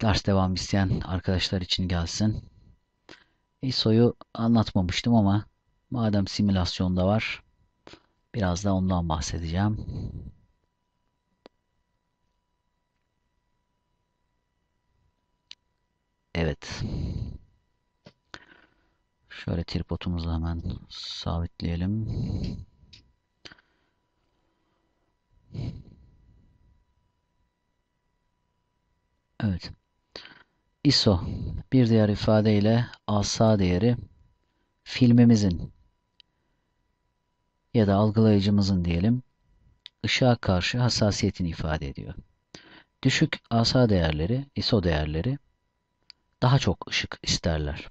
ders devam isteyen arkadaşlar için gelsin. ISO'yu anlatmamıştım ama madem simülasyonda var biraz da ondan bahsedeceğim. Evet. Şöyle tripodumuzu hemen sabitleyelim. Evet. ISO bir diğer ifadeyle ASA değeri filmimizin ya da algılayıcımızın diyelim ışığa karşı hassasiyetini ifade ediyor. Düşük ASA değerleri, ISO değerleri daha çok ışık isterler.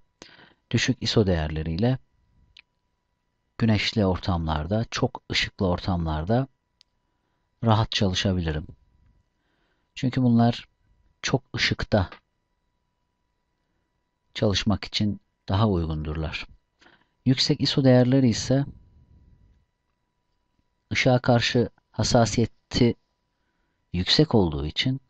Düşük ISO değerleriyle güneşli ortamlarda, çok ışıklı ortamlarda rahat çalışabilirim. Çünkü bunlar çok ışıkta çalışmak için daha uygundurlar. Yüksek ISO değerleri ise ışığa karşı hassasiyeti yüksek olduğu için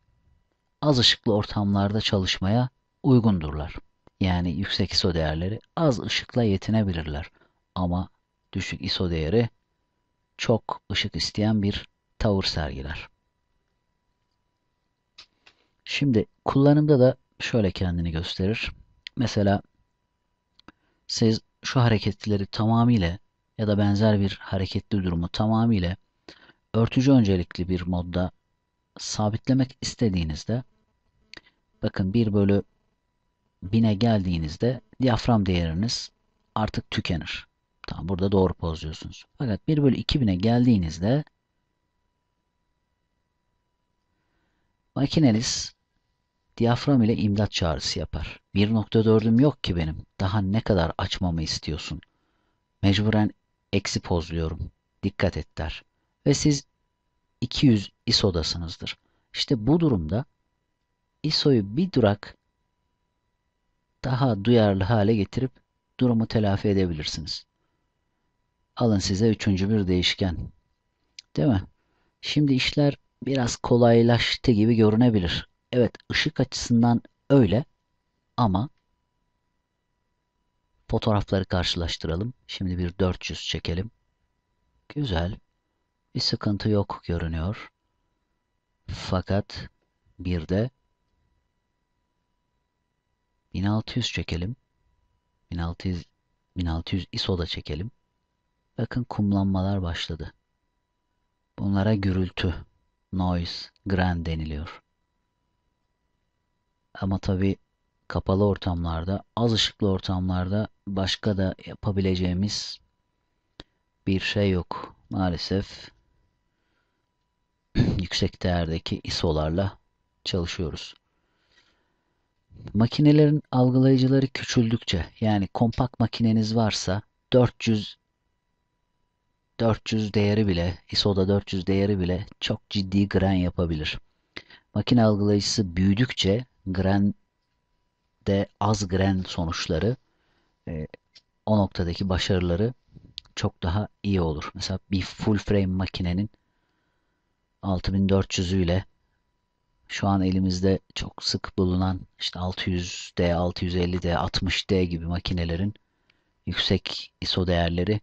az ışıklı ortamlarda çalışmaya uygundurlar. Yani yüksek ISO değerleri az ışıkla yetinebilirler. Ama düşük ISO değeri çok ışık isteyen bir tavır sergiler. Şimdi kullanımda da şöyle kendini gösterir. Mesela siz şu hareketleri tamamıyla ya da benzer bir hareketli durumu tamamıyla örtücü öncelikli bir modda sabitlemek istediğinizde bakın 1 bölü 1000'e geldiğinizde diyafram değeriniz artık tükenir. Tamam burada doğru pozluyorsunuz. Fakat 1 bölü 2000'e geldiğinizde makineniz diyafram ile imdat çağrısı yapar. 1.4'üm yok ki benim. Daha ne kadar açmamı istiyorsun? Mecburen eksi pozluyorum. Dikkat et der. Ve siz 200 ISO'dasınızdır. İşte bu durumda ISO'yu bir durak daha duyarlı hale getirip durumu telafi edebilirsiniz. Alın size üçüncü bir değişken. Değil mi? Şimdi işler biraz kolaylaştı gibi görünebilir. Evet ışık açısından öyle ama fotoğrafları karşılaştıralım. Şimdi bir 400 çekelim. Güzel. Bir sıkıntı yok görünüyor. Fakat bir de 1600 çekelim. 1600 1600 ISO da çekelim. Bakın kumlanmalar başladı. Bunlara gürültü, noise, grand deniliyor. Ama tabi kapalı ortamlarda, az ışıklı ortamlarda başka da yapabileceğimiz bir şey yok. Maalesef yüksek değerdeki ISO'larla çalışıyoruz. Makinelerin algılayıcıları küçüldükçe yani kompakt makineniz varsa 400 400 değeri bile ISO'da 400 değeri bile çok ciddi gren yapabilir. Makine algılayıcısı büyüdükçe gren de Azgren sonuçları e, o noktadaki başarıları çok daha iyi olur. Mesela bir full frame makinenin ile şu an elimizde çok sık bulunan işte 600D, 650D, 60D gibi makinelerin yüksek ISO değerleri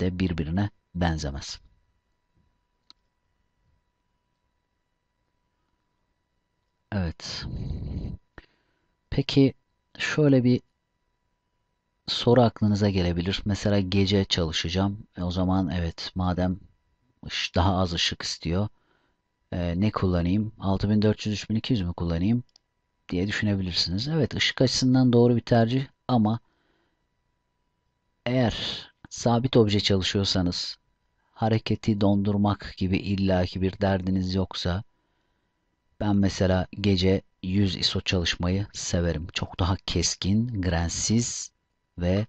de birbirine benzemez. Evet. Peki şöyle bir soru aklınıza gelebilir. Mesela gece çalışacağım. E o zaman evet madem daha az ışık istiyor. E, ne kullanayım? 6400-3200 mi kullanayım? diye düşünebilirsiniz. Evet ışık açısından doğru bir tercih ama eğer sabit obje çalışıyorsanız hareketi dondurmak gibi illaki bir derdiniz yoksa ben mesela gece 100 ISO çalışmayı severim. Çok daha keskin, grensiz ve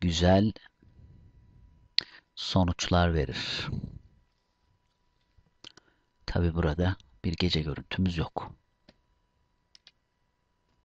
güzel sonuçlar verir. Tabi burada bir gece görüntümüz yok.